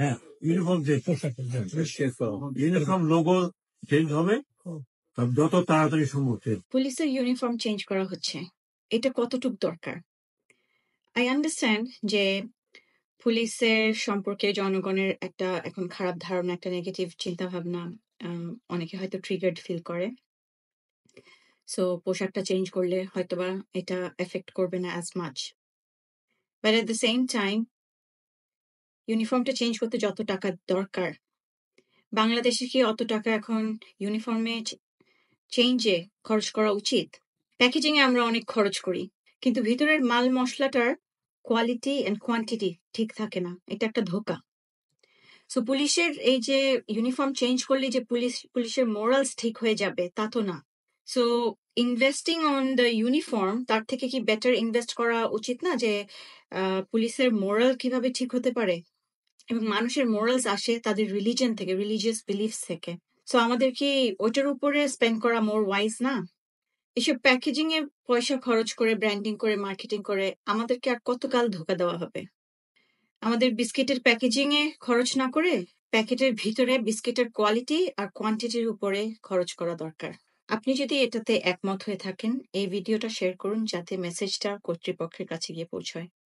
হ্যাঁ, পুলিশের uniform change করা হচ্ছে এটা কতটুক দরকার আই আন্ডারস্ট্যান্ড যে পুলিশের সম্পর্কে জনগণের একটা এখন খারাপ ধারণা একটা নেগেটিভ চিন্তা ভাবনা অনেকে হয়তো ট্রিগার্ড ফিল করে সো পোশাকটা চেঞ্জ করলে হয়তোবা এটা এফেক্ট করবে না as much but at the same time ইউনিফর্মটা চেঞ্জ করতে যত টাকা দরকার বাংলাদেশে কি অত টাকা এখন ইউনিফর্মে চেঞ্জে খরচ করা উচিত প্যাকেজিং এ আমরা অনেক খরচ করি কিন্তু ভিতরের মাল মশলাটার কোয়ালিটি অ্যান্ড কোয়ান্টিটি ঠিক থাকে না এটা একটা ধোকা সো পুলিশের এই যে ইউনিফর্ম চেঞ্জ করলে যে পুলিশ পুলিশের মোরালস ঠিক হয়ে যাবে তা তো না so investing on the uniform তার থেকে কি বেটার ইনভেস্ট করা উচিত না যে পুলিশের মোরাল কিভাবে ঠিক হতে পারে এবং মানুষের মোরালস আসে তাদের রিলিজন থেকে রিলিজিয়াস বিলিফ থেকে সো আমাদের কি ওইটার উপরে স্পেন্ড করা মোর ওয়াইজ না এসব প্যাকেজিং এ পয়সা খরচ করে ব্র্যান্ডিং করে মার্কেটিং করে আমাদেরকে আর কতকাল ধোকা দেওয়া হবে আমাদের বিস্কিটের প্যাকেজিং এ খরচ না করে প্যাকেটের ভিতরে বিস্কিটের কোয়ালিটি আর কোয়ান্টিটির উপরে খরচ করা দরকার আপনি যদি এটাতে একমত হয়ে থাকেন এই ভিডিওটা শেয়ার করুন যাতে মেসেজটা কর্তৃপক্ষের কাছে গিয়ে পৌঁছয়